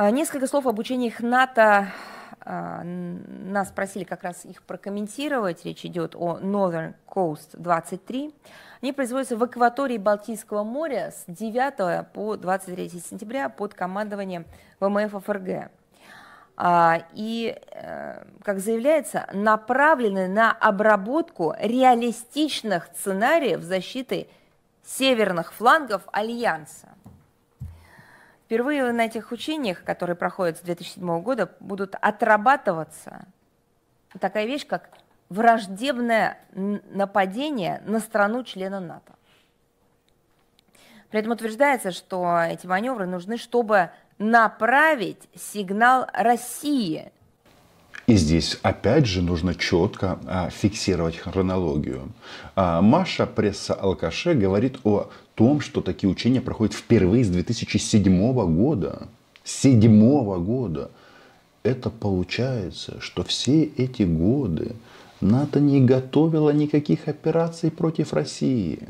А, несколько слов об учениях НАТО. А, нас просили как раз их прокомментировать. Речь идет о Northern Coast 23. Они производятся в акватории Балтийского моря с 9 по 23 сентября под командованием ВМФ ФРГ. А, и, э, как заявляется, направлены на обработку реалистичных сценариев защиты северных флангов Альянса. Впервые на этих учениях, которые проходят с 2007 года, будут отрабатываться такая вещь, как враждебное нападение на страну члена НАТО. При этом утверждается, что эти маневры нужны, чтобы направить сигнал России и здесь опять же нужно четко а, фиксировать хронологию. А, Маша, пресса Алкаше, говорит о том, что такие учения проходят впервые с 2007 года. Седьмого года. Это получается, что все эти годы НАТО не готовило никаких операций против России.